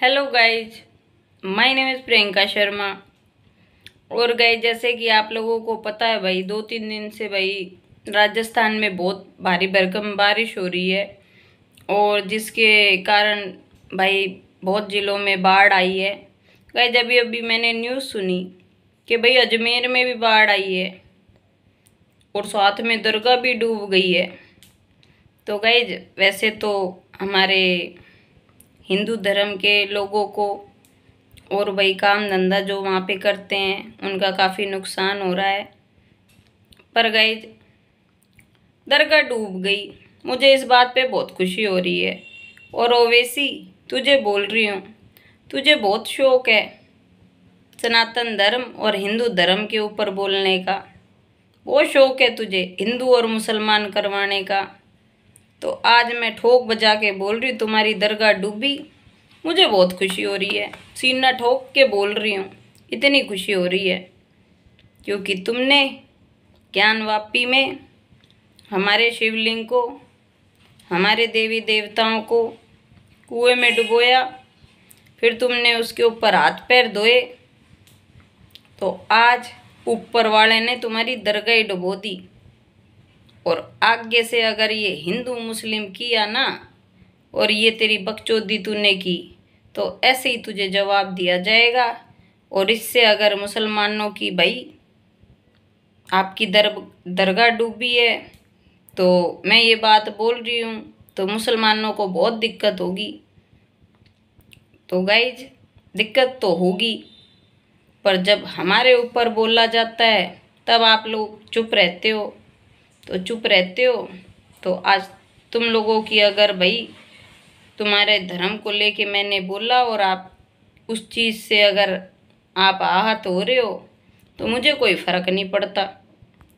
hello guys my name is Priyanka Sharma और guys जैसे कि आप लोगों को पता है भाई दो तीन दिन से भाई राजस्थान में बहुत भारी भरकम बारिश हो रही है और जिसके कारण भाई बहुत ज़िलों में बाढ़ आई है गाइज जब अभी अभी मैंने न्यूज़ सुनी कि भाई अजमेर में भी बाढ़ आई है और साथ में दुर्गा भी डूब गई है तो गाइज वैसे तो हमारे हिंदू धर्म के लोगों को और वही काम धंधा जो वहाँ पे करते हैं उनका काफ़ी नुकसान हो रहा है पर गई दरगाह डूब गई मुझे इस बात पे बहुत खुशी हो रही है और ओवैसी तुझे बोल रही हूँ तुझे बहुत शौक है सनातन धर्म और हिंदू धर्म के ऊपर बोलने का बहुत शौक है तुझे हिंदू और मुसलमान करवाने का तो आज मैं ठोक बजा के बोल रही हूँ तुम्हारी दरगाह डूबी मुझे बहुत खुशी हो रही है सीना ठोक के बोल रही हूँ इतनी खुशी हो रही है क्योंकि तुमने ज्ञान वापी में हमारे शिवलिंग को हमारे देवी देवताओं को कुएं में डुबोया फिर तुमने उसके ऊपर हाथ पैर धोए तो आज ऊपर वाले ने तुम्हारी दरगाह डुबो दी और आगे से अगर ये हिंदू मुस्लिम किया ना और ये तेरी बकचोदी तूने की तो ऐसे ही तुझे जवाब दिया जाएगा और इससे अगर मुसलमानों की भाई आपकी दर दरगाह डूबी है तो मैं ये बात बोल रही हूँ तो मुसलमानों को बहुत दिक्कत होगी तो गाइज दिक्कत तो होगी पर जब हमारे ऊपर बोला जाता है तब आप लोग चुप रहते हो तो चुप रहते हो तो आज तुम लोगों की अगर भाई तुम्हारे धर्म को लेके मैंने बोला और आप उस चीज़ से अगर आप आहत हो रहे हो तो मुझे कोई फ़र्क नहीं पड़ता